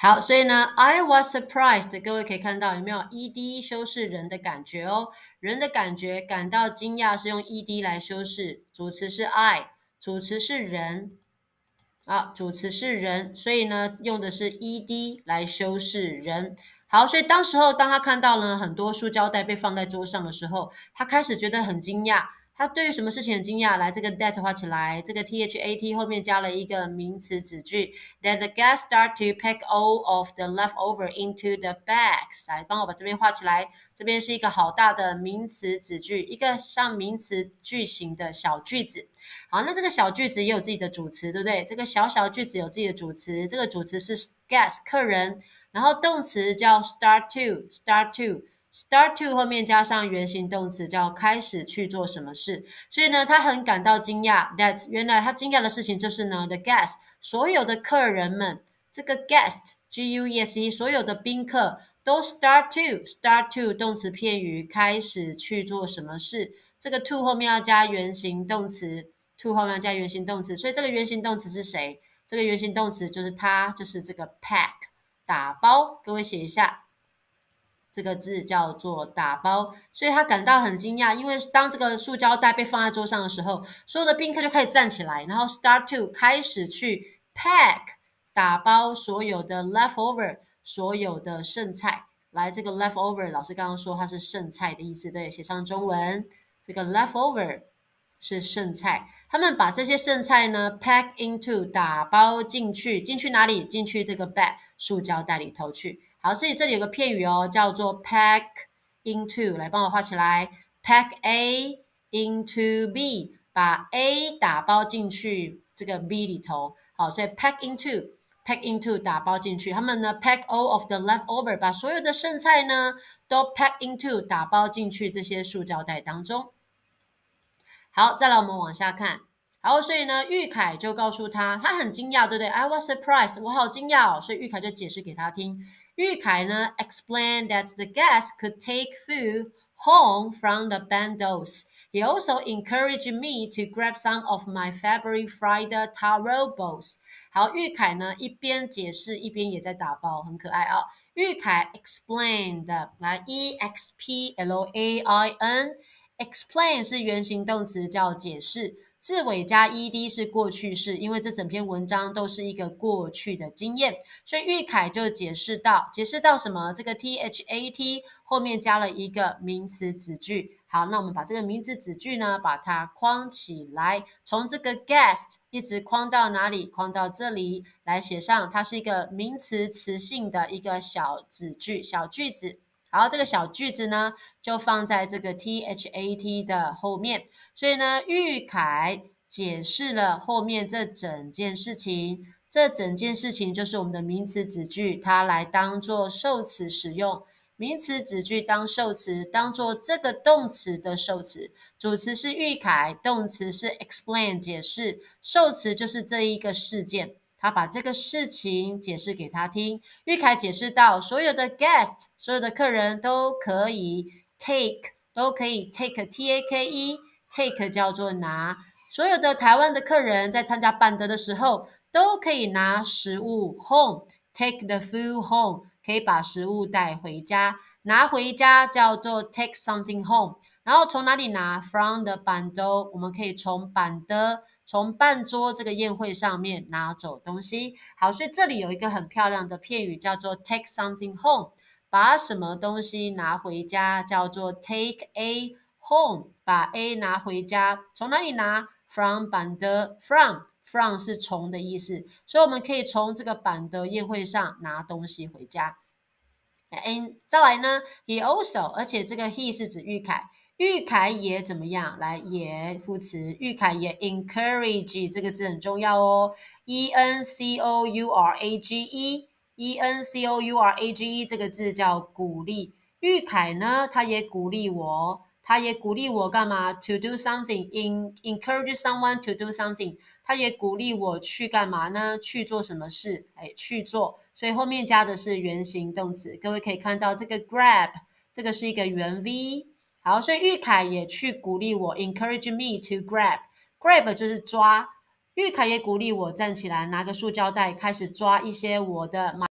好，所以呢，I was surprised。各位可以看到，有没有 e d 修饰人的感觉哦？人的感觉感到惊讶是用 e d 来修饰，主词是 I，主词是人。好，主词是人，所以呢，用的是 e d 来修饰人。好，所以当时候当他看到呢很多塑胶袋被放在桌上的时候，他开始觉得很惊讶。他对于什么事情很惊讶？来，这个 that 画起来，这个 that 后面加了一个名词子句。That the guests start to pack all of the leftover into the bags。来，帮我把这边画起来。这边是一个好大的名词子句，一个像名词句型的小句子。好，那这个小句子也有自己的主词，对不对？这个小小句子有自己的主词，这个主词是 guests 客人，然后动词叫 start to start to。Start to 后面加上原形动词叫开始去做什么事。所以呢，他很感到惊讶。That 原来他惊讶的事情就是呢，the g u e s t 所有的客人们，这个 g u e s t G U E S e 所有的宾客都 start to start to 动词片语开始去做什么事。这个 to 后面要加原形动词，to 后面要加原形动词。所以这个原形动词是谁？这个原形动词就是他，就是这个 pack 打包。各位写一下。这个字叫做打包，所以他感到很惊讶，因为当这个塑胶袋被放在桌上的时候，所有的宾客就开始站起来，然后 start to 开始去 pack 打包所有的 leftover 所有的剩菜。来，这个 leftover 老师刚刚说它是剩菜的意思，对，写上中文，这个 leftover 是剩菜。他们把这些剩菜呢 pack into 打包进去，进去哪里？进去这个 bag 塑胶袋里头去。好，所以这里有个片语哦，叫做 pack into，来帮我画起来，pack a into b，把 a 打包进去这个 b 里头。好，所以 pack into，pack into 打包进去。他们呢，pack all of the leftover，把所有的剩菜呢都 pack into，打包进去这些塑胶袋当中。好，再来我们往下看。好，所以呢，玉凯就告诉他，他很惊讶，对不对？I was surprised，我好惊讶。所以玉凯就解释给他听。Yu Kai explained that the guests could take food home from the bandos. He also encouraged me to grab some of my favorite fried taro balls. 好，玉凯呢一边解释一边也在打包，很可爱啊、哦。玉凯 explained 来 e x p l a i n。Explain 是原形动词，叫解释。字尾加 ed 是过去式，因为这整篇文章都是一个过去的经验，所以玉凯就解释到，解释到什么？这个 that 后面加了一个名词子句。好，那我们把这个名词子句呢，把它框起来，从这个 guest 一直框到哪里？框到这里，来写上，它是一个名词词性的一个小子句，小句子。然后这个小句子呢，就放在这个 that 的后面。所以呢，玉凯解释了后面这整件事情。这整件事情就是我们的名词子句，它来当做受词使用。名词子句当受词，当做这个动词的受词。主词是玉凯，动词是 explain 解释，受词就是这一个事件。他把这个事情解释给他听。玉凯解释到，所有的 guest，所有的客人都可以 take，都可以 take，T A K E，take 叫做拿。所有的台湾的客人在参加板德的时候，都可以拿食物 home，take the food home，可以把食物带回家，拿回家叫做 take something home。然后从哪里拿？From the 板凳，我们可以从板的、从半桌这个宴会上面拿走东西。好，所以这里有一个很漂亮的片语，叫做 Take something home，把什么东西拿回家，叫做 Take a home，把 A 拿回家。从哪里拿？From 板的，From，From 是从的意思，所以我们可以从这个板的宴会上拿东西回家。And 再来呢，He also，而且这个 He 是指玉凯。玉凯也怎么样？来，也副词。玉凯也 encourage 这个字很重要哦。E N C O U R A G E，E N C O U R A G E 这个字叫鼓励。玉凯呢，他也鼓励我，他也鼓励我干嘛？To do something，in encourage someone to do something，他也鼓励我去干嘛呢？去做什么事？哎，去做。所以后面加的是原形动词。各位可以看到，这个 grab 这个是一个原 v。好，所以玉凯也去鼓励我，encourage me to grab，grab 就是抓。玉凯也鼓励我站起来，拿个塑胶袋，开始抓一些我的。